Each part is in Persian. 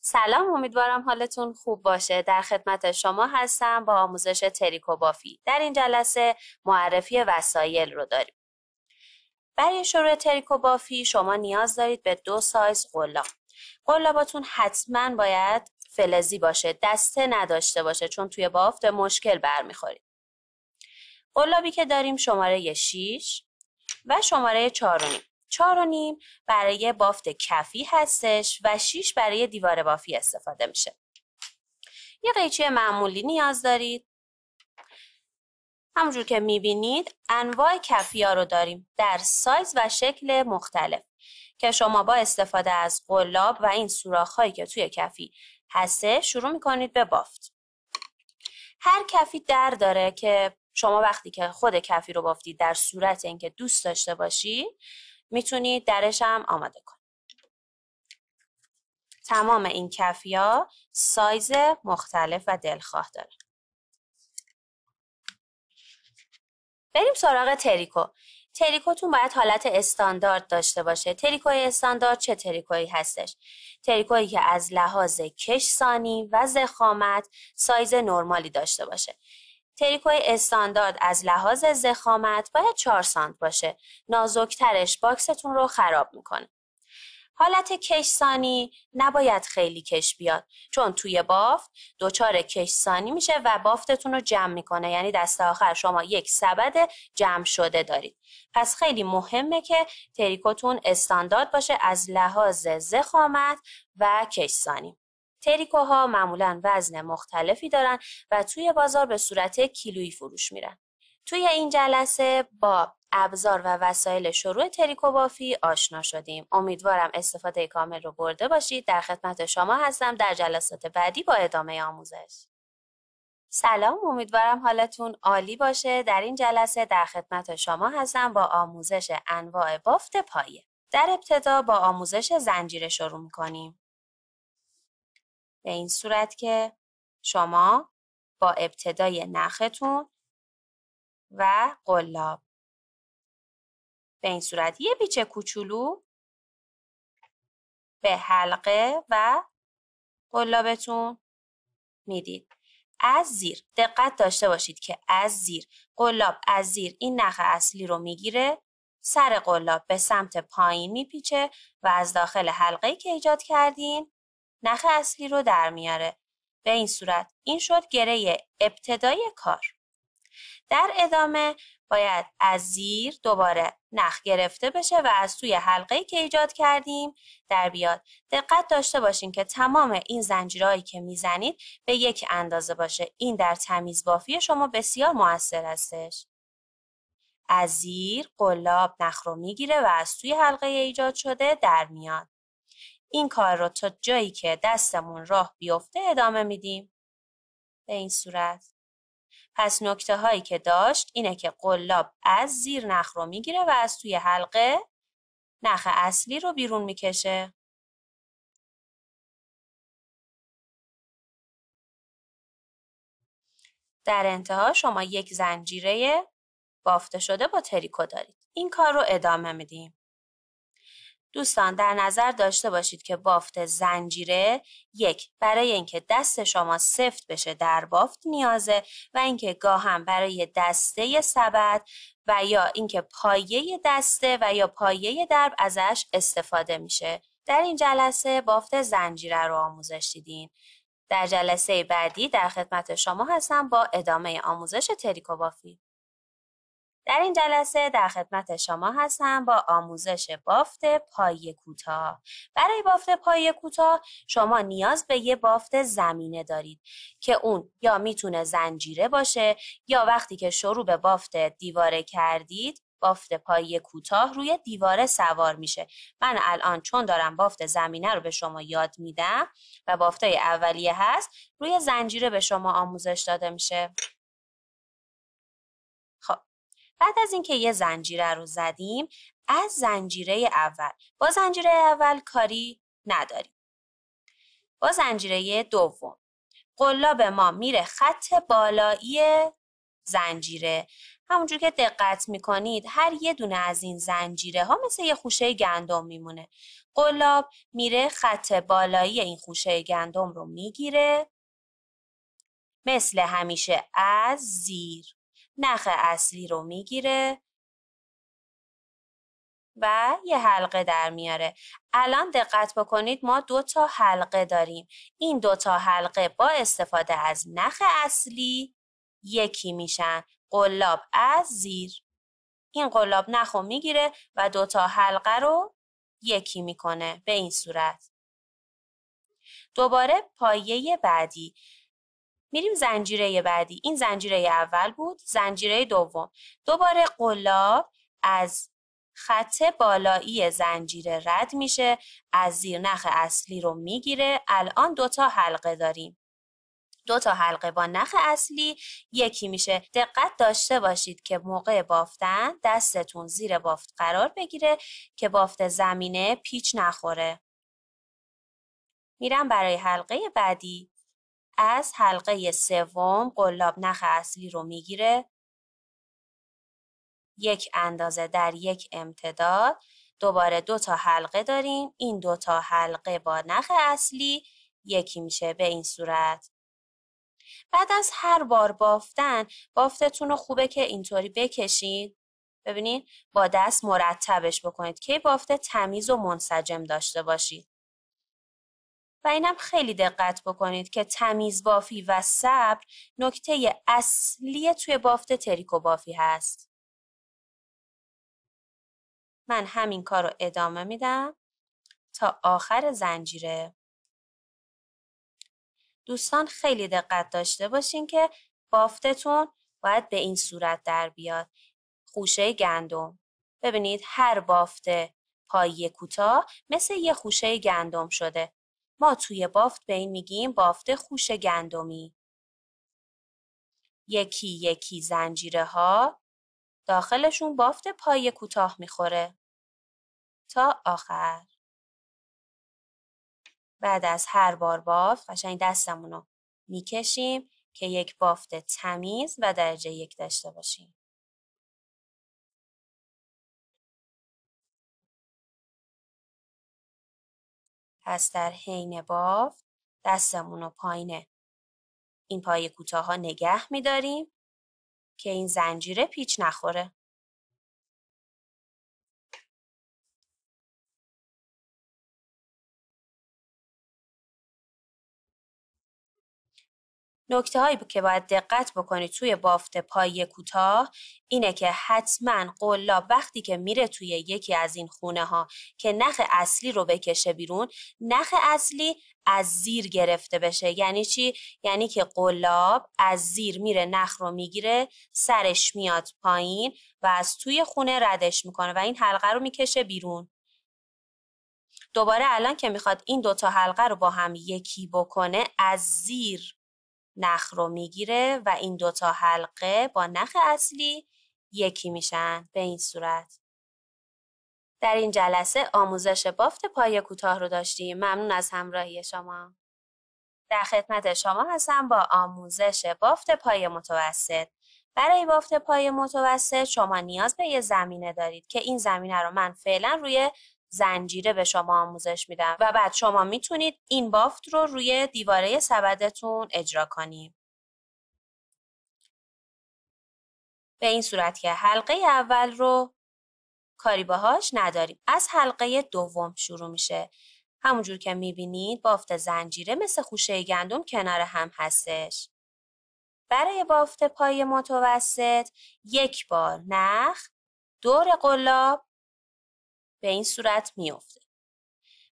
سلام امیدوارم حالتون خوب باشه در خدمت شما هستم با آموزش تریکو بافی در این جلسه معرفی وسایل رو داریم برای شروع تریکو بافی شما نیاز دارید به دو سایز قلاب قلاباتون حتما باید فلزی باشه دسته نداشته باشه چون توی بافت مشکل برمیخورید قلابی که داریم شماره 6 و شماره 4 چهار و نیم برای بافت کفی هستش و 6 برای دیوار بافی استفاده میشه یه قیچی معمولی نیاز دارید همونجور که میبینید انواع کفی ها رو داریم در سایز و شکل مختلف که شما با استفاده از قلاب و این سوراخ‌هایی هایی که توی کفی هسته شروع میکنید به بافت هر کفی در داره که شما وقتی که خود کفی رو بافتید در صورت اینکه دوست داشته باشید میتونید درش هم آماده کنید تمام این کفیا سایز مختلف و دلخواه داره بریم سراغ تریکو تریکوتون باید حالت استاندارد داشته باشه تریکوی استاندارد چه تریکویی هستش تریکویی که از لحاظ کشسانی و زخامت سایز نرمالی داشته باشه تریکوی استاندارد از لحاظ زخامت باید 4 سانت باشه. نازکترش باکستون رو خراب میکنه. حالت کشسانی نباید خیلی کش بیاد چون توی بافت دچار کشسانی میشه و بافتتون رو جمع میکنه یعنی دست آخر شما یک سبد جمع شده دارید پس خیلی مهمه که تریکوتون استاندارد باشه از لحاظ زخامت و کشسانی تریکوها معمولا وزن مختلفی دارن و توی بازار به صورت کیلویی فروش میرن. توی این جلسه با ابزار و وسایل شروع تریکو بافی آشنا شدیم. امیدوارم استفاده کامل رو برده باشید. در خدمت شما هستم در جلسات بعدی با ادامه آموزش. سلام امیدوارم حالتون عالی باشه در این جلسه در خدمت شما هستم با آموزش انواع بافت پایه در ابتدا با آموزش زنجیره شروع میکنیم به این صورت که شما با ابتدای نختون و قلاب به این صورت یه پیچه کوچولو به حلقه و قلابتون میدید از زیر دقت داشته باشید که از زیر قلاب از زیر این نخ اصلی رو میگیره سر قلاب به سمت پایین میپیچه و از داخل حلقه که ایجاد کردین نخ اصلی رو در میاره. به این صورت این شد گره ابتدای کار. در ادامه باید از زیر دوباره نخ گرفته بشه و از توی حلقه که ایجاد کردیم در بیاد. دقت داشته باشین که تمام این زنجیرهایی که میزنید به یک اندازه باشه. این در تمیز بافی شما بسیار موثر هستش. از زیر قلاب نخ رو میگیره و از توی حلقه ایجاد شده در میاد. این کار رو تا جایی که دستمون راه بیفته ادامه میدیم. به این صورت. پس نکته هایی که داشت اینه که قلاب از زیر نخ رو میگیره و از توی حلقه نخ اصلی رو بیرون میکشه. در انتها شما یک زنجیره بافته شده با تریکو دارید. این کار رو ادامه میدیم. دوستان در نظر داشته باشید که بافت زنجیره یک برای اینکه دست شما سفت بشه در بافت نیازه و اینکه هم برای دسته سبد و یا اینکه پایه دسته و یا پایه درب ازش استفاده میشه در این جلسه بافت زنجیره رو آموزش دیدین در جلسه بعدی در خدمت شما هستم با ادامه آموزش تریکو بافی در این جلسه در خدمت شما هستم با آموزش بافت پای کوتاه. برای بافت پای کوتاه شما نیاز به یه بافت زمینه دارید که اون یا میتونه زنجیره باشه یا وقتی که شروع به بافت دیواره کردید بافت پای کوتاه روی دیواره سوار میشه من الان چون دارم بافت زمینه رو به شما یاد میدم و بافتای اولیه هست روی زنجیره به شما آموزش داده میشه بعد از اینکه یه زنجیره رو زدیم از زنجیره اول با زنجیره اول کاری نداریم با زنجیره دوم قلاب ما میره خط بالایی زنجیره همونجور که دقت میکنید هر یه دونه از این زنجیره ها مثل یه خوشه گندم میمونه قلاب میره خط بالایی این خوشه گندم رو میگیره مثل همیشه از زیر نخ اصلی رو میگیره و یه حلقه در میاره الان دقت بکنید ما دو تا حلقه داریم این دو تا حلقه با استفاده از نخ اصلی یکی میشن قلاب از زیر این قلاب نخ رو میگیره و دو تا حلقه رو یکی میکنه به این صورت دوباره پایه بعدی میریم زنجیره بعدی این زنجیره اول بود زنجیره دوم دوباره قلاب از خط بالایی زنجیره رد میشه از زیر نخ اصلی رو میگیره الان دوتا حلقه داریم دو تا حلقه با نخ اصلی یکی میشه دقت داشته باشید که موقع بافتن دستتون زیر بافت قرار بگیره که بافت زمینه پیچ نخوره میرم برای حلقه بعدی از حلقه سوم قلاب نخ اصلی رو میگیره یک اندازه در یک امتداد دوباره دو تا حلقه داریم این دو تا حلقه با نخ اصلی یکی میشه به این صورت بعد از هر بار بافتن بافتتون رو خوبه که اینطوری بکشید ببینید با دست مرتبش بکنید که بافته تمیز و منسجم داشته باشید و اینم خیلی دقت بکنید که تمیز بافی و صبر نکته اصلی توی بافت تریکو بافی هست. من همین کار رو ادامه میدم تا آخر زنجیره. دوستان خیلی دقت داشته باشین که بافتتون باید به این صورت در بیاد. خوشه گندم. ببینید هر بافته پایی کوتاه مثل یه خوشه گندم شده ما توی بافت به این میگیم بافت خوش گندمی. یکی یکی زنجیره ها داخلشون بافت پای کوتاه میخوره. تا آخر. بعد از هر بار بافت قشنگ دستمون رو میکشیم که یک بافت تمیز و درجه یک داشته باشیم. پس در حین بافت دستمون رو پایین این پای کوتاه ها نگه میداریم که این زنجیره پیچ نخوره. نکته هایی که باید دقت بکنید توی بافت پای کوتاه اینه که حتما قلاب وقتی که میره توی یکی از این خونه ها که نخ اصلی رو بکشه بیرون نخ اصلی از زیر گرفته بشه یعنی چی یعنی که قلاب از زیر میره نخ رو میگیره سرش میاد پایین و از توی خونه ردش میکنه و این حلقه رو میکشه بیرون دوباره الان که میخواد این دوتا حلقه رو با هم یکی بکنه از زیر نخ رو میگیره و این دوتا حلقه با نخ اصلی یکی میشن به این صورت. در این جلسه آموزش بافت پای کوتاه رو داشتیم. ممنون از همراهی شما. در خدمت شما هستم با آموزش بافت پای متوسط. برای بافت پای متوسط شما نیاز به یه زمینه دارید که این زمینه رو من فعلا روی زنجیره به شما آموزش میدم و بعد شما میتونید این بافت رو روی دیواره سبدتون اجرا کنیم. به این صورت که حلقه اول رو کاری باهاش نداریم. از حلقه دوم شروع میشه. همونجور که میبینید بافت زنجیره مثل خوشه گندم کنار هم هستش. برای بافت پای متوسط یک بار نخ دور قلاب به این صورت میفته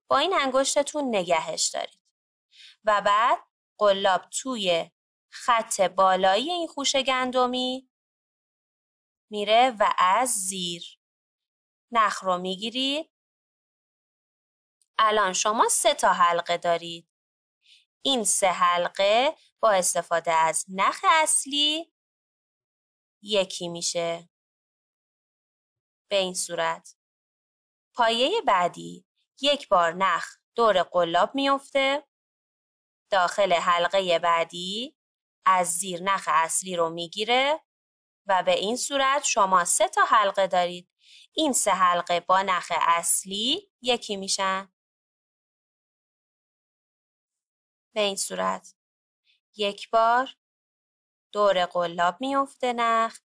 با این انگشتتون نگهش دارید و بعد قلاب توی خط بالایی این خوش گندمی میره و از زیر نخ رو میگیرید الان شما سه تا حلقه دارید این سه حلقه با استفاده از نخ اصلی یکی میشه به این صورت پایه بعدی یک بار نخ دور قلاب میفته داخل حلقه بعدی از زیر نخ اصلی رو میگیره و به این صورت شما سه تا حلقه دارید این سه حلقه با نخ اصلی یکی میشن به این صورت یک بار دور قلاب میفته نخ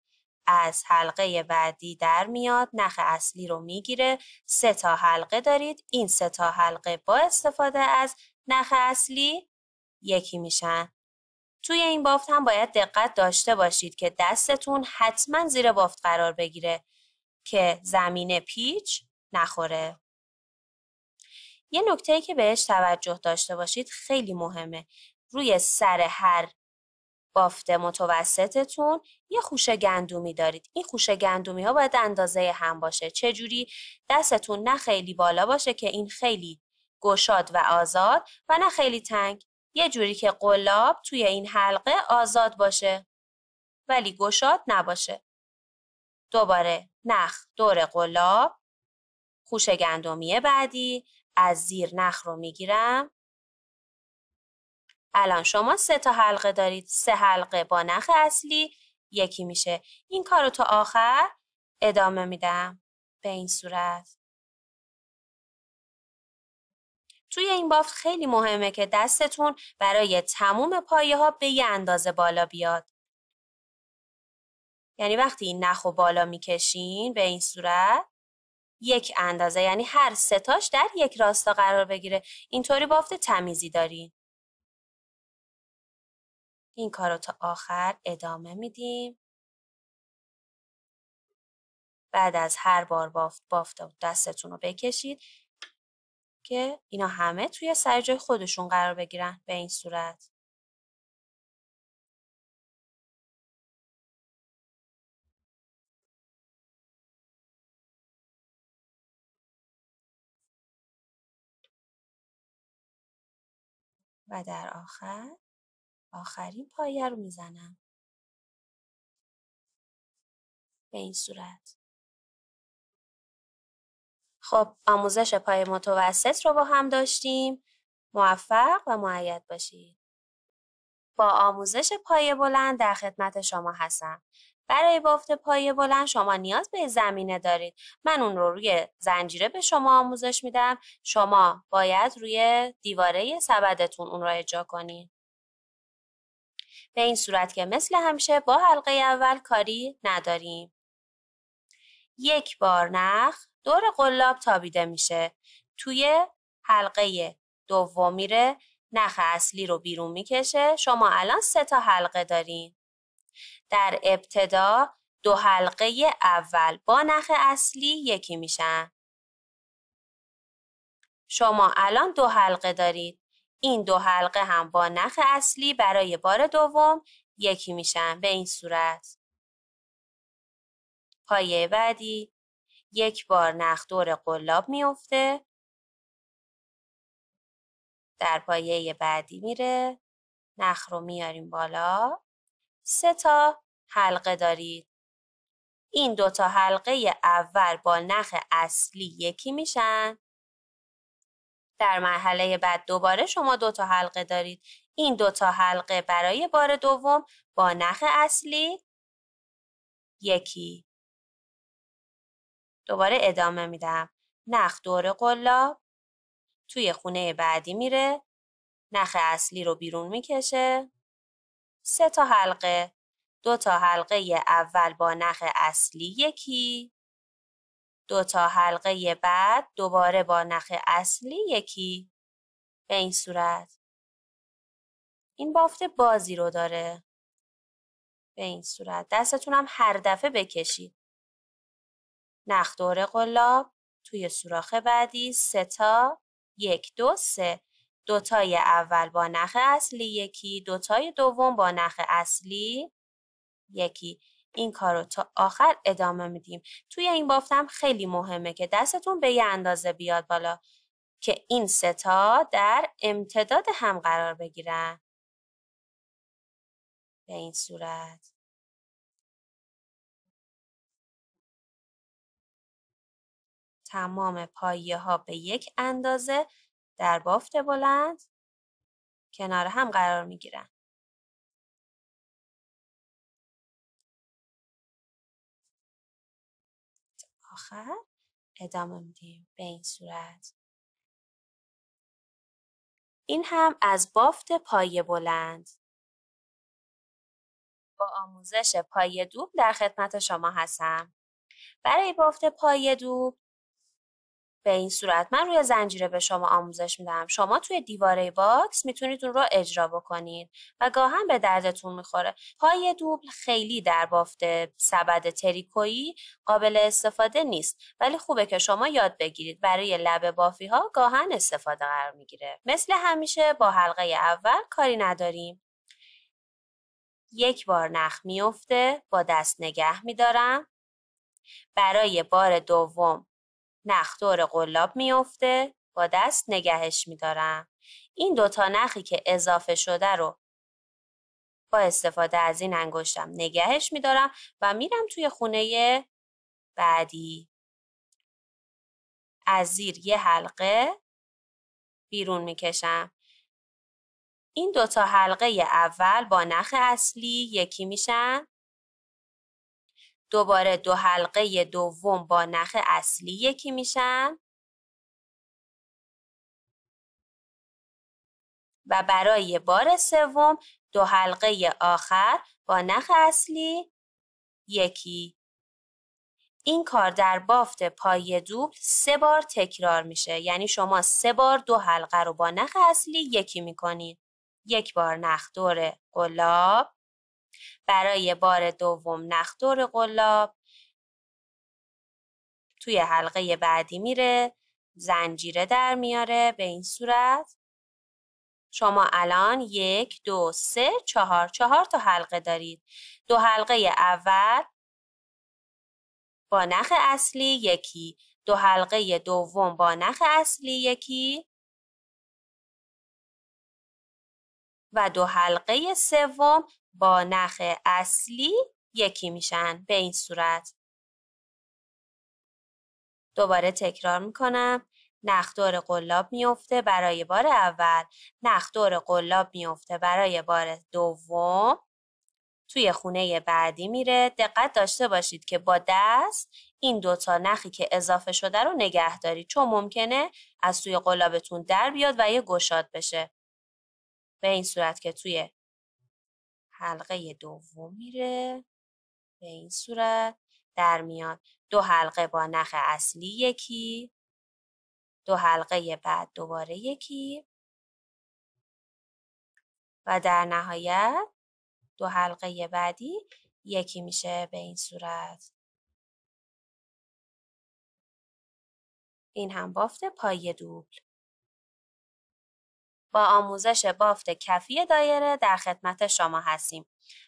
از حلقه بعدی در میاد نخ اصلی رو میگیره سه تا حلقه دارید این سه تا حلقه با استفاده از نخ اصلی یکی میشن توی این بافت هم باید دقت داشته باشید که دستتون حتما زیر بافت قرار بگیره که زمینه پیچ نخوره یه نکته ای که بهش توجه داشته باشید خیلی مهمه روی سر هر بافت متوسطتون یه خوش گندومی دارید این خوش گندومی ها باید اندازه هم باشه جوری دستتون نه خیلی بالا باشه که این خیلی گشاد و آزاد و نه خیلی تنگ یه جوری که قلاب توی این حلقه آزاد باشه ولی گشاد نباشه دوباره نخ دور قلاب خوش گندومی بعدی از زیر نخ رو میگیرم الان شما سه تا حلقه دارید سه حلقه با نخ اصلی یکی میشه این کار رو تا آخر ادامه میدم به این صورت توی این بافت خیلی مهمه که دستتون برای تموم پایه ها به یه اندازه بالا بیاد یعنی وقتی این نخ بالا میکشین به این صورت یک اندازه یعنی هر ستاش در یک راستا قرار بگیره اینطوری بافت تمیزی دارین این کار رو تا آخر ادامه میدیم. بعد از هر بار بافت بافت دستتون رو بکشید که اینا همه توی سر جای خودشون قرار بگیرن به این صورت. و در آخر آخرین پایه رو میزنم. به این صورت. خب آموزش پای متوسط رو با هم داشتیم. موفق و معید باشید. با آموزش پای بلند در خدمت شما هستم. برای بافت پای بلند شما نیاز به زمینه دارید. من اون رو روی زنجیره به شما آموزش میدم. شما باید روی دیواره سبدتون اون را اجرا کنید. به این صورت که مثل همیشه با حلقه اول کاری نداریم. یک بار نخ دور قلاب تابیده میشه. توی حلقه دوم میره نخ اصلی رو بیرون میکشه. شما الان سه تا حلقه دارین. در ابتدا دو حلقه اول با نخ اصلی یکی میشن. شما الان دو حلقه دارید. این دو حلقه هم با نخ اصلی برای بار دوم یکی میشن به این صورت. پایه بعدی یک بار نخ دور قلاب میفته در پایه بعدی میره نخ رو میاریم بالا سه تا حلقه دارید این دو تا حلقه اول با نخ اصلی یکی میشن در مرحله بعد دوباره شما دو تا حلقه دارید این دو تا حلقه برای بار دوم با نخ اصلی یکی دوباره ادامه میدم نخ دور قلاب توی خونه بعدی میره نخ اصلی رو بیرون میکشه سه تا حلقه دو تا حلقه اول با نخ اصلی یکی دو تا حلقه بعد دوباره با نخ اصلی یکی به این صورت این بافت بازی رو داره به این صورت دستتون هم هر دفعه بکشید نخ دور قلاب توی سوراخ بعدی سه تا یک دو سه دوتای اول با نخ اصلی یکی دوتای دوم با نخ اصلی یکی این کار رو تا آخر ادامه میدیم توی این بافتم خیلی مهمه که دستتون به یه اندازه بیاد بالا که این ستا در امتداد هم قرار بگیرن به این صورت تمام پایه ها به یک اندازه در بافت بلند کنار هم قرار می آخر ادامه میدیم به این صورت این هم از بافت پایه بلند با آموزش پای دوب در خدمت شما هستم برای بافت پای دوب به این صورت من روی زنجیره به شما آموزش میدم شما توی دیواره باکس میتونید اون رو اجرا بکنید و گاهن به دردتون میخوره پای دوبل خیلی در بافت سبد تریکویی قابل استفاده نیست ولی خوبه که شما یاد بگیرید برای لب بافی ها گاهن استفاده قرار میگیره مثل همیشه با حلقه اول کاری نداریم یک بار نخ میفته با دست نگه میدارم برای بار دوم نخ دور قلاب میفته با دست نگهش میدارم. این دوتا نخی که اضافه شده رو با استفاده از این انگشتم نگهش میدارم و میرم توی خونه بعدی. از زیر یه حلقه بیرون میکشم. این دوتا حلقه اول با نخ اصلی یکی میشن دوباره دو حلقه دوم با نخ اصلی یکی میشن و برای بار سوم دو حلقه آخر با نخ اصلی یکی این کار در بافت پای دوبل سه بار تکرار میشه یعنی شما سه بار دو حلقه رو با نخ اصلی یکی میکنید یک بار نخ دور گلاب برای بار دوم دور قلاب توی حلقه بعدی میره زنجیره در میاره به این صورت شما الان یک دو سه چهار چهار تا حلقه دارید دو حلقه اول با نخ اصلی یکی دو حلقه دوم با نخ اصلی یکی و دو حلقه سوم با نخ اصلی یکی میشن به این صورت. دوباره تکرار میکنم. نخ دور قلاب میفته برای بار اول. نخ دور قلاب میفته برای بار دوم. توی خونه بعدی میره. دقت داشته باشید که با دست این دوتا نخی که اضافه شده رو نگه دارید. چون ممکنه از توی قلابتون در بیاد و یه گشاد بشه. به این صورت که توی حلقه دوم میره به این صورت در میاد دو حلقه با نخ اصلی یکی دو حلقه بعد دوباره یکی و در نهایت دو حلقه بعدی یکی میشه به این صورت این هم بافت پای دوبل با آموزش بافت کفی دایره در خدمت شما هستیم.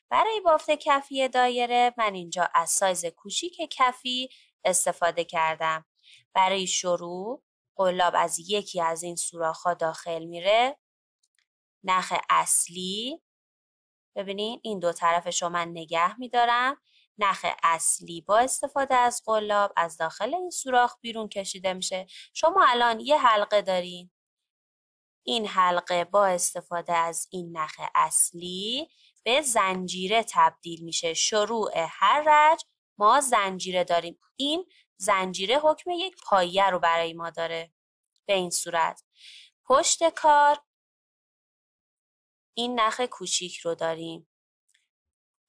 برای بافت کفی دایره من اینجا از سایز کوچیک کفی استفاده کردم. برای شروع قلاب از یکی از این ها داخل میره. نخ اصلی ببینین این دو طرفش رو من نگه میدارم. نخ اصلی با استفاده از قلاب از داخل این سوراخ بیرون کشیده میشه. شما الان یه حلقه دارین. این حلقه با استفاده از این نخ اصلی به زنجیره تبدیل میشه شروع هر رج ما زنجیره داریم این زنجیره حکم یک پایه رو برای ما داره به این صورت پشت کار این نخ کوچیک رو داریم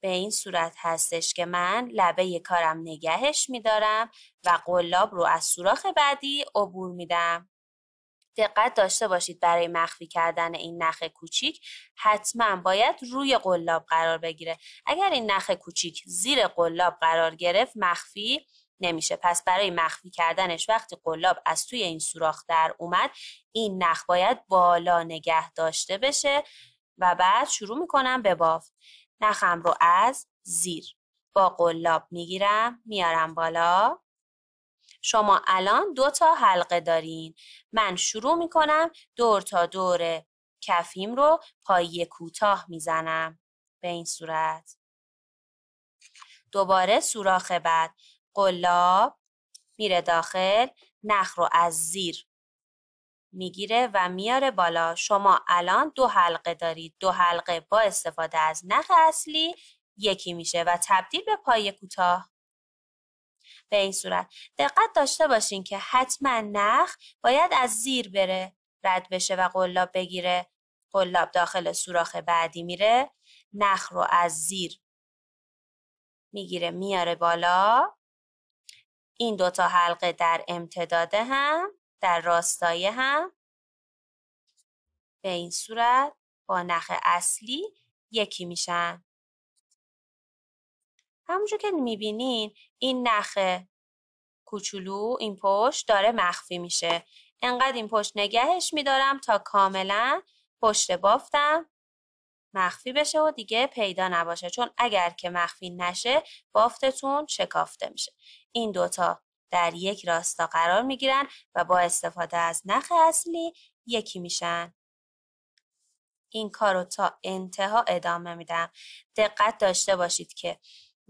به این صورت هستش که من لبه کارم نگهش میدارم و قلاب رو از سوراخ بعدی عبور میدم دقت داشته باشید برای مخفی کردن این نخ کوچیک حتما باید روی قلاب قرار بگیره اگر این نخ کوچیک زیر قلاب قرار گرفت مخفی نمیشه پس برای مخفی کردنش وقتی قلاب از توی این سوراخ در اومد این نخ باید بالا نگه داشته بشه و بعد شروع میکنم به بافت نخم رو از زیر با قلاب میگیرم میارم بالا شما الان دو تا حلقه دارین من شروع میکنم دور تا دور کفیم رو پای کوتاه میزنم به این صورت دوباره سوراخ بعد قلاب میره داخل نخ رو از زیر میگیره و میاره بالا شما الان دو حلقه دارید دو حلقه با استفاده از نخ اصلی یکی میشه و تبدیل به پای کوتاه به این صورت دقت داشته باشین که حتما نخ باید از زیر بره رد بشه و قلاب بگیره قلاب داخل سوراخ بعدی میره نخ رو از زیر میگیره میاره بالا این دوتا حلقه در امتداده هم در راستای هم به این صورت با نخ اصلی یکی میشن همونجور که میبینین این نخ کوچولو این پشت داره مخفی میشه انقدر این پشت نگهش میدارم تا کاملا پشت بافتم مخفی بشه و دیگه پیدا نباشه چون اگر که مخفی نشه بافتتون شکافته میشه این دوتا در یک راستا قرار میگیرن و با استفاده از نخ اصلی یکی میشن این کار رو تا انتها ادامه میدم دقت داشته باشید که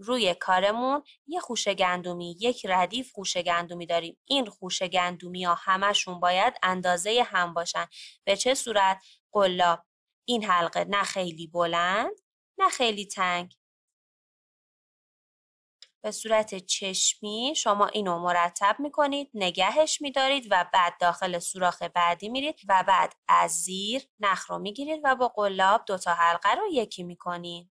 روی کارمون یه خوش گندمی یک ردیف خوش گندمی داریم این خوش گندمی ها همشون باید اندازه هم باشن به چه صورت قلاب این حلقه نه خیلی بلند نه خیلی تنگ به صورت چشمی شما اینو مرتب میکنید نگهش میدارید و بعد داخل سوراخ بعدی میرید و بعد از زیر نخ رو میگیرید و با قلاب دوتا حلقه رو یکی میکنید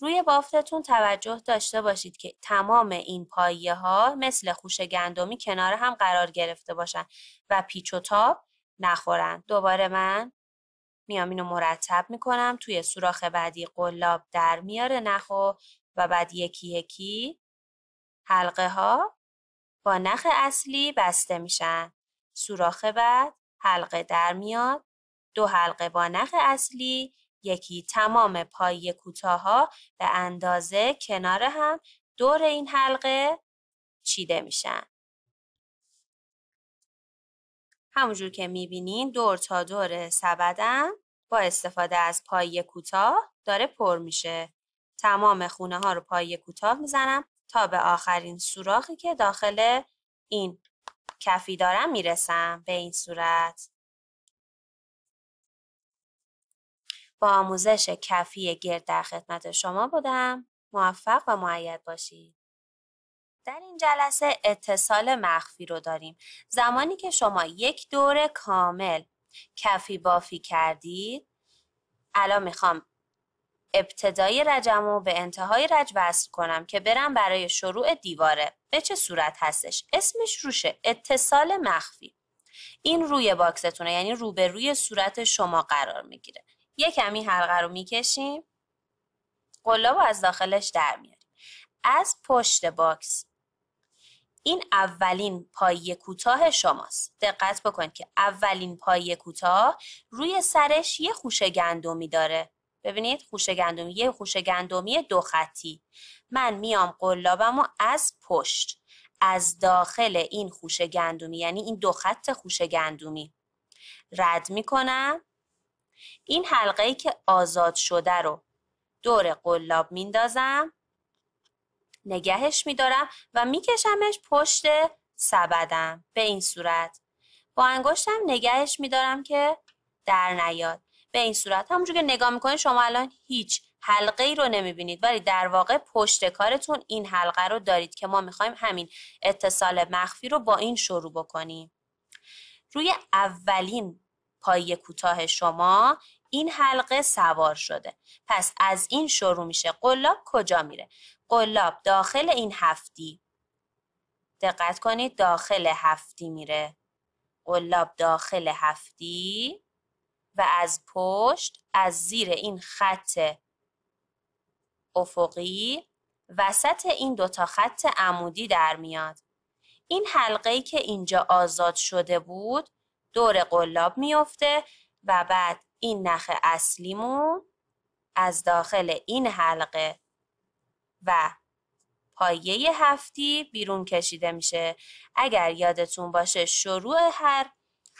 روی بافتتون توجه داشته باشید که تمام این پایه ها مثل خوش گندمی کنار هم قرار گرفته باشن و پیچ و تاب نخورن. دوباره من میام اینو مرتب میکنم توی سوراخ بعدی قلاب در میاره نخو و بعد یکی یکی حلقه ها با نخ اصلی بسته میشن. سوراخ بعد حلقه در میاد دو حلقه با نخ اصلی یکی تمام پای ها به اندازه کنار هم دور این حلقه چیده میشن. همونجور که میبینین دور تا دور سبدم با استفاده از پای کوتاه داره پر میشه. تمام خونه ها رو پای کوتاه میزنم تا به آخرین سوراخی که داخل این کفی دارم میرسم به این صورت. با آموزش کفی گرد در خدمت شما بودم. موفق و معید باشید. در این جلسه اتصال مخفی رو داریم. زمانی که شما یک دور کامل کفی بافی کردید الان میخوام ابتدای رجم و به انتهای رج وصل کنم که برم برای شروع دیواره به چه صورت هستش اسمش روشه اتصال مخفی این روی باکستونه یعنی روبروی صورت شما قرار میگیره یه کمی حلقه رو میکشیم قلاب از داخلش در میاریم از پشت باکس این اولین پایه کوتاه شماست دقت بکنید که اولین پایه کوتاه روی سرش یه خوشه گندمی داره ببینید خوشه گندمی یه خوشه گندمی دو خطی من میام قلابم رو از پشت از داخل این خوشه گندمی یعنی این دو خط خوشه گندمی رد میکنم این حلقه ای که آزاد شده رو دور قلاب میندازم نگهش میدارم و میکشمش پشت سبدم به این صورت با انگشتم نگهش میدارم که در نیاد به این صورت همونجور که نگاه میکنید شما الان هیچ حلقه ای رو نمیبینید ولی در واقع پشت کارتون این حلقه رو دارید که ما میخوایم همین اتصال مخفی رو با این شروع بکنیم روی اولین پایی کوتاه شما این حلقه سوار شده پس از این شروع میشه قلاب کجا میره قلاب داخل این هفتی دقت کنید داخل هفتی میره قلاب داخل هفتی و از پشت از زیر این خط افقی وسط این دوتا خط عمودی در میاد این حلقه ای که اینجا آزاد شده بود دور قلاب میفته و بعد این نخ اصلیمون از داخل این حلقه و پایه هفتی بیرون کشیده میشه اگر یادتون باشه شروع هر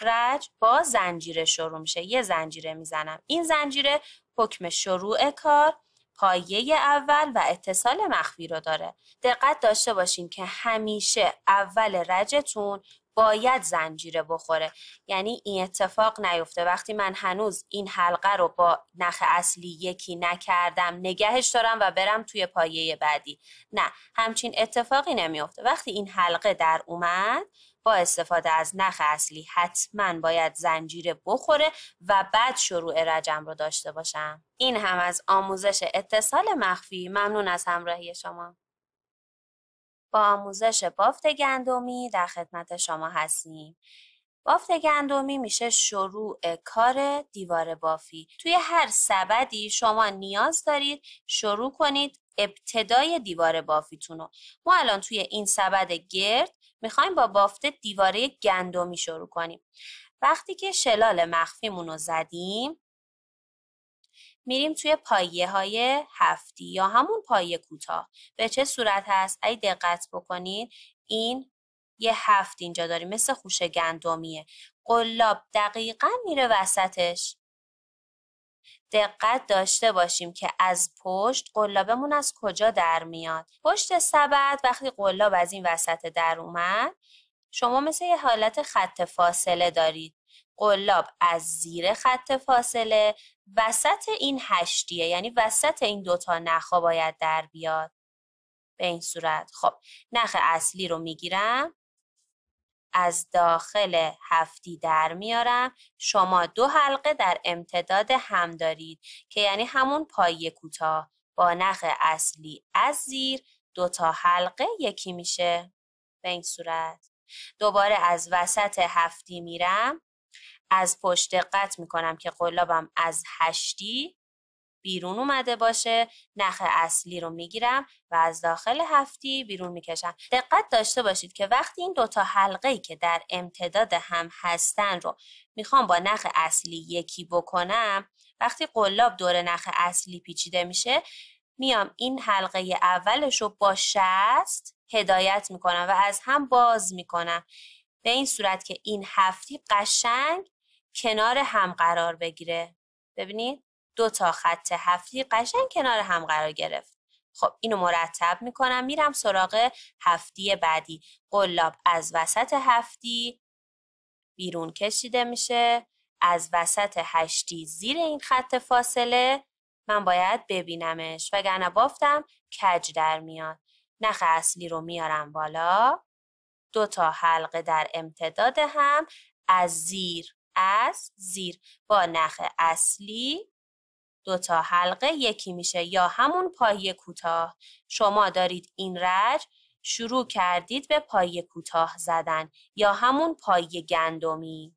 رج با زنجیره شروع میشه یه زنجیره میزنم این زنجیره حکم شروع کار پایه اول و اتصال مخفی رو داره دقت داشته باشین که همیشه اول رجتون باید زنجیره بخوره یعنی این اتفاق نیفته وقتی من هنوز این حلقه رو با نخ اصلی یکی نکردم نگهش دارم و برم توی پایه بعدی نه همچین اتفاقی نمیفته وقتی این حلقه در اومد با استفاده از نخ اصلی حتما باید زنجیره بخوره و بعد شروع رجم رو داشته باشم این هم از آموزش اتصال مخفی ممنون از همراهی شما با آموزش بافت گندمی در خدمت شما هستیم. بافت گندمی میشه شروع کار دیوار بافی. توی هر سبدی شما نیاز دارید شروع کنید ابتدای دیوار بافیتون رو. ما الان توی این سبد گرد میخوایم با بافت دیواره گندمی شروع کنیم. وقتی که شلال مخفیمون رو زدیم میریم توی پایه های هفتی یا همون پایه کوتاه به چه صورت هست اگه دقت بکنین این یه هفت اینجا داریم مثل خوش گندمیه قلاب دقیقا میره وسطش دقت داشته باشیم که از پشت قلابمون از کجا در میاد پشت سبد وقتی قلاب از این وسط در اومد شما مثل یه حالت خط فاصله دارید قلاب از زیر خط فاصله وسط این هشتیه یعنی وسط این دوتا نخا باید در بیاد به این صورت خب نخ اصلی رو میگیرم از داخل هفتی در میارم شما دو حلقه در امتداد هم دارید که یعنی همون پایی کوتاه با نخ اصلی از زیر دو تا حلقه یکی میشه به این صورت دوباره از وسط هفتی میرم از پشت دقت میکنم که قلابم از هشتی بیرون اومده باشه نخ اصلی رو میگیرم و از داخل هفتی بیرون میکشم دقت داشته باشید که وقتی این دوتا حلقه ای که در امتداد هم هستن رو میخوام با نخ اصلی یکی بکنم وقتی قلاب دور نخ اصلی پیچیده میشه میام این حلقه اولش رو با شست هدایت میکنم و از هم باز میکنم به این صورت که این هفتی قشنگ کنار هم قرار بگیره ببینید دو تا خط هفتی قشنگ کنار هم قرار گرفت خب اینو مرتب میکنم میرم سراغ هفتی بعدی قلاب از وسط هفتی بیرون کشیده میشه از وسط هشتی زیر این خط فاصله من باید ببینمش وگرنه بافتم کج در میاد نخ اصلی رو میارم بالا دو تا حلقه در امتداد هم از زیر از زیر با نخ اصلی دو تا حلقه یکی میشه یا همون پایه کوتاه شما دارید این رج شروع کردید به پایه کوتاه زدن یا همون پایه گندمی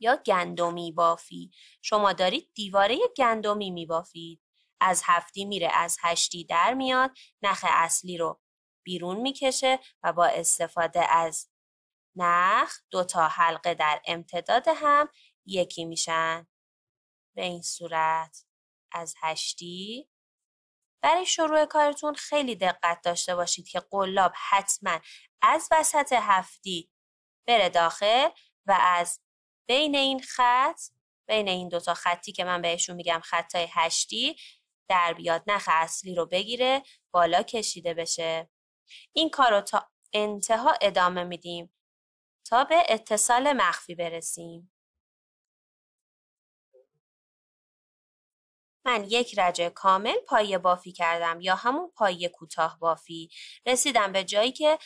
یا گندمی بافی شما دارید دیواره گندمی میبافید از هفتی میره از هشتی در میاد نخ اصلی رو بیرون میکشه و با استفاده از نخ دو تا حلقه در امتداد هم یکی میشن به این صورت از هشتی برای شروع کارتون خیلی دقت داشته باشید که قلاب حتما از وسط هفتی بره داخل و از بین این خط بین این دوتا خطی که من بهشون میگم خطای هشتی در بیاد نخ اصلی رو بگیره بالا کشیده بشه این کار رو تا انتها ادامه میدیم تا به اتصال مخفی برسیم. من یک رجه کامل پایه بافی کردم یا همون پایه کوتاه بافی رسیدم به جایی که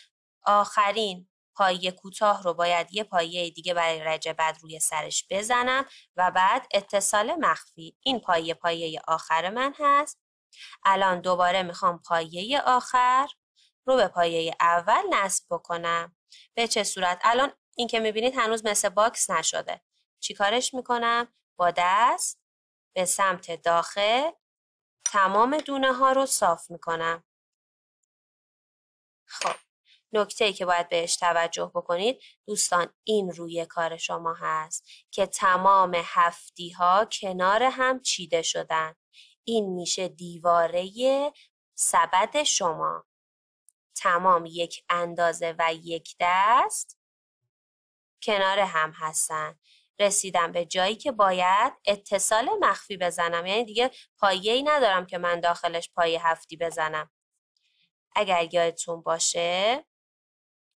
آخرین پایه کوتاه رو باید یه پایه دیگه برای رج بعد روی سرش بزنم و بعد اتصال مخفی این پایه پایه آخر من هست الان دوباره میخوام پایه آخر رو به پایه اول نصب بکنم به چه صورت الان این که میبینید هنوز مثل باکس نشده چیکارش میکنم با دست به سمت داخل تمام دونه ها رو صاف میکنم خب نکته ای که باید بهش توجه بکنید دوستان این روی کار شما هست که تمام هفتی ها کنار هم چیده شدن این میشه دیواره سبد شما تمام یک اندازه و یک دست کنار هم هستن رسیدم به جایی که باید اتصال مخفی بزنم یعنی دیگه پایه ای ندارم که من داخلش پای هفتی بزنم اگر یادتون باشه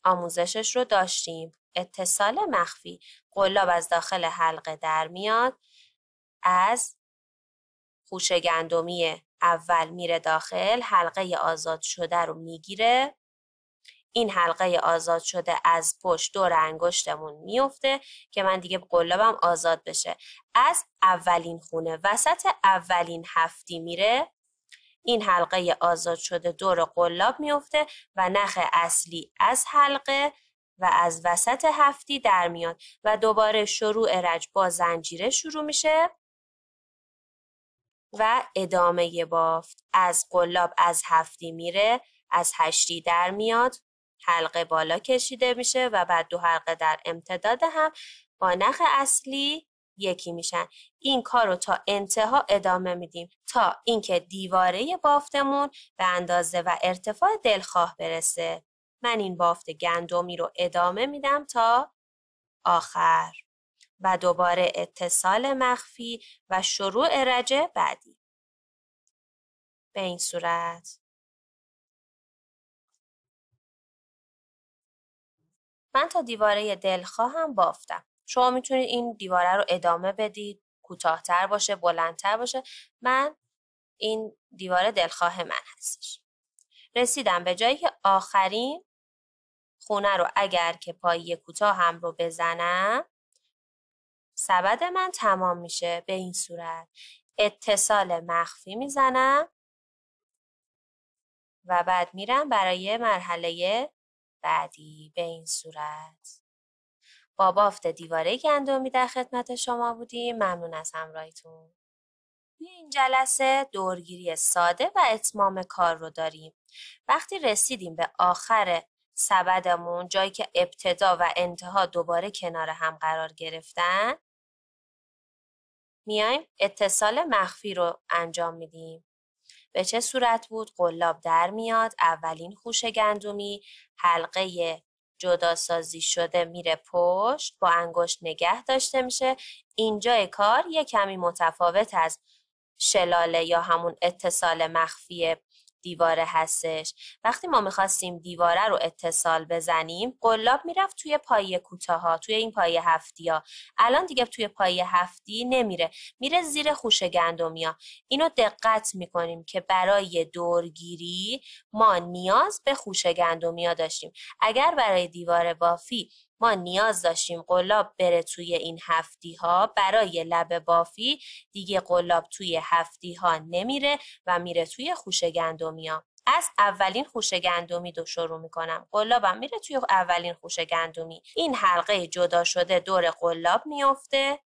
آموزشش رو داشتیم اتصال مخفی قلاب از داخل حلقه در میاد از خوش گندمی اول میره داخل حلقه آزاد شده رو میگیره این حلقه آزاد شده از پشت دور انگشتمون میفته که من دیگه قلابم آزاد بشه از اولین خونه وسط اولین هفتی میره این حلقه آزاد شده دور قلاب میفته و نخ اصلی از حلقه و از وسط هفتی در میاد و دوباره شروع رج با زنجیره شروع میشه و ادامه بافت از قلاب از هفتی میره از هشتی در میاد حلقه بالا کشیده میشه و بعد دو حلقه در امتداد هم با نخ اصلی یکی میشن این کار رو تا انتها ادامه میدیم تا اینکه دیواره بافتمون به اندازه و ارتفاع دلخواه برسه من این بافت گندمی رو ادامه میدم تا آخر و دوباره اتصال مخفی و شروع رج بعدی. به این صورت من تا دیواره دلخواهم بافتم. شما میتونید این دیواره رو ادامه بدید. کوتاهتر باشه، بلندتر باشه. من این دیواره دلخواه من هستش. رسیدم به جایی که آخرین خونه رو اگر که پایی هم رو بزنم سبد من تمام میشه به این صورت اتصال مخفی میزنم و بعد میرم برای مرحله بعدی به این صورت با بافت دیواره گندمی در خدمت شما بودیم ممنون از همراهیتون توی این جلسه دورگیری ساده و اتمام کار رو داریم وقتی رسیدیم به آخر سبدمون جایی که ابتدا و انتها دوباره کنار هم قرار گرفتن میایم اتصال مخفی رو انجام میدیم. به چه صورت بود قلاب در میاد اولین خوش گندمی حلقه جداسازی شده میره پشت با انگشت نگه داشته میشه اینجا کار یه کمی متفاوت از شلاله یا همون اتصال مخفی دیواره هستش وقتی ما میخواستیم دیواره رو اتصال بزنیم قلاب میرفت توی پایه کوتاه توی این پایه هفتی ها الان دیگه توی پایه هفتی نمیره میره زیر خوش گندمیا اینو دقت میکنیم که برای دورگیری ما نیاز به خوش گندمیا داشتیم اگر برای دیوار بافی ما نیاز داشتیم قلاب بره توی این هفتی ها برای لب بافی دیگه قلاب توی هفتی ها نمیره و میره توی خوش گندمی ها. از اولین خوش گندمی دو شروع میکنم قلابم میره توی اولین خوش گندمی این حلقه جدا شده دور قلاب میافته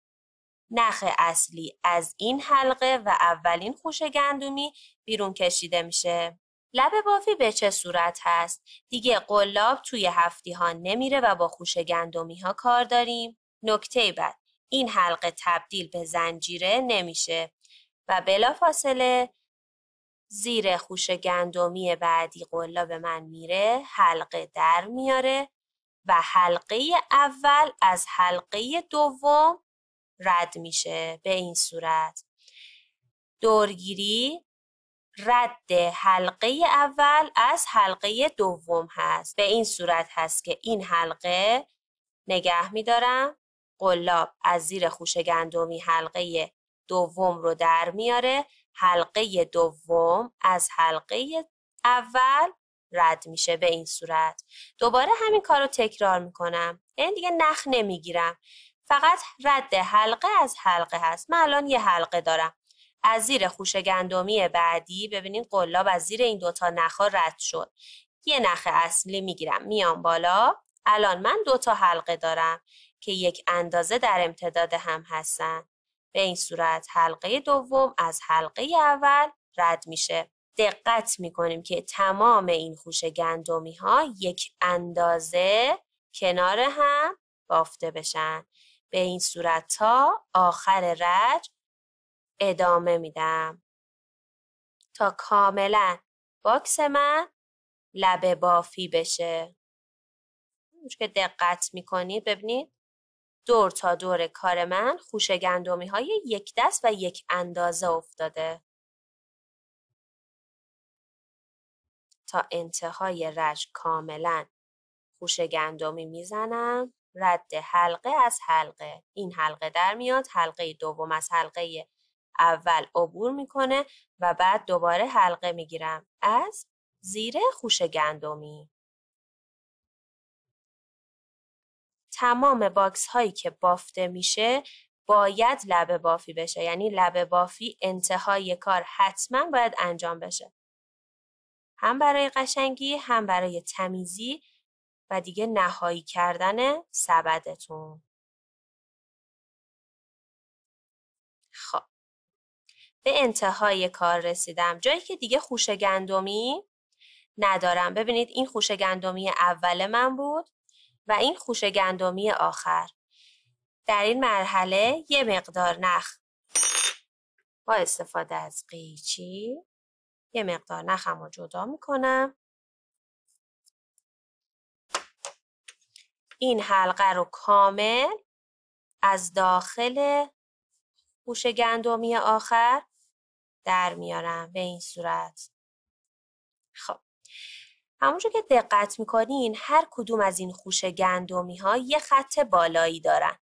نخ اصلی از این حلقه و اولین خوش گندمی بیرون کشیده میشه لب بافی به چه صورت هست؟ دیگه قلاب توی هفتی ها نمیره و با خوش گندمی ها کار داریم؟ نکته بعد این حلقه تبدیل به زنجیره نمیشه و بلا فاصله زیر خوش گندمی بعدی قلاب من میره حلقه در میاره و حلقه اول از حلقه دوم رد میشه به این صورت دورگیری رد حلقه اول از حلقه دوم هست به این صورت هست که این حلقه نگه دارم قلاب از زیر خوش گندمی حلقه دوم رو در میاره حلقه دوم از حلقه اول رد میشه به این صورت دوباره همین کار رو تکرار میکنم این یعنی دیگه نخ نمیگیرم فقط رد حلقه از حلقه هست من الان یه حلقه دارم از زیر خوش گندمی بعدی ببینین قلاب از زیر این دوتا نخا رد شد یه نخ اصلی میگیرم میام بالا الان من دوتا حلقه دارم که یک اندازه در امتداد هم هستن به این صورت حلقه دوم از حلقه اول رد میشه دقت میکنیم که تمام این خوش گندمی ها یک اندازه کنار هم بافته بشن به این صورت تا آخر رج ادامه میدم تا کاملا باکس من لبه بافی بشه که دقت میکنید ببینید دور تا دور کار من خوش گندمی های یک دست و یک اندازه افتاده تا انتهای رج کاملا خوش گندمی میزنم رد حلقه از حلقه این حلقه در میاد حلقه دوم از حلقه اول عبور میکنه و بعد دوباره حلقه میگیرم از زیر خوش گندمی. تمام باکس هایی که بافته میشه باید لبه بافی بشه یعنی لبه بافی انتهای کار حتما باید انجام بشه هم برای قشنگی هم برای تمیزی و دیگه نهایی کردن سبدتون به انتهای کار رسیدم جایی که دیگه خوش گندمی ندارم ببینید این خوش گندمی اول من بود و این خوش گندمی آخر در این مرحله یه مقدار نخ با استفاده از قیچی یه مقدار نخم رو جدا میکنم این حلقه رو کامل از داخل خوش گندمی آخر در میارم به این صورت خب همونجور که دقت میکنین هر کدوم از این خوش گندمی ها یه خط بالایی دارن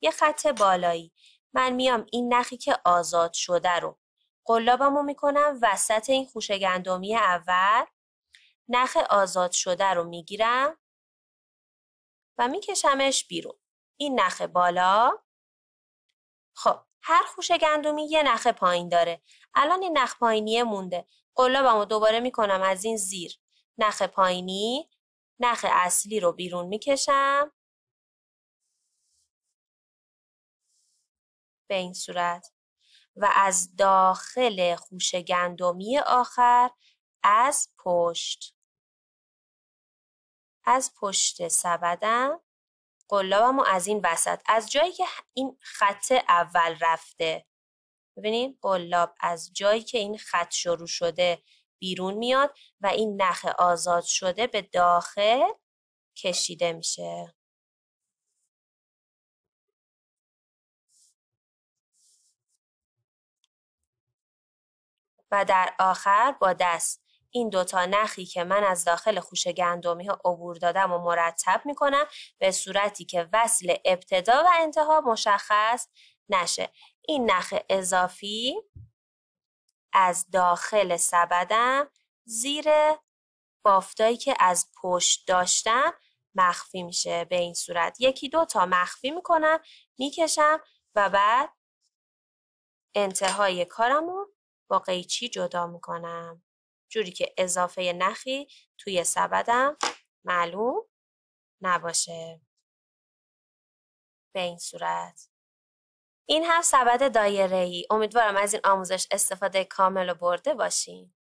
یه خط بالایی من میام این نخی که آزاد شده رو قلابمو میکنم وسط این خوش گندمی اول نخ آزاد شده رو میگیرم و میکشمش بیرون این نخ بالا خب هر خوش گندمی یه نخ پایین داره الان این نخ پایینیه مونده قلابمو دوباره میکنم از این زیر نخ پایینی نخ اصلی رو بیرون میکشم به این صورت و از داخل خوش گندمی آخر از پشت از پشت سبدم قلابم و از این وسط از جایی که این خط اول رفته ببینید قلاب از جایی که این خط شروع شده بیرون میاد و این نخ آزاد شده به داخل کشیده میشه و در آخر با دست این دوتا نخی که من از داخل خوش گندمی ها عبور دادم و مرتب میکنم به صورتی که وصل ابتدا و انتها مشخص نشه این نخ اضافی از داخل سبدم زیر بافتایی که از پشت داشتم مخفی میشه به این صورت یکی دو تا مخفی میکنم میکشم و بعد انتهای کارمو با قیچی جدا میکنم جوری که اضافه نخی توی سبدم معلوم نباشه به این صورت این هفت سبد دایره ای امیدوارم از این آموزش استفاده کامل و برده باشین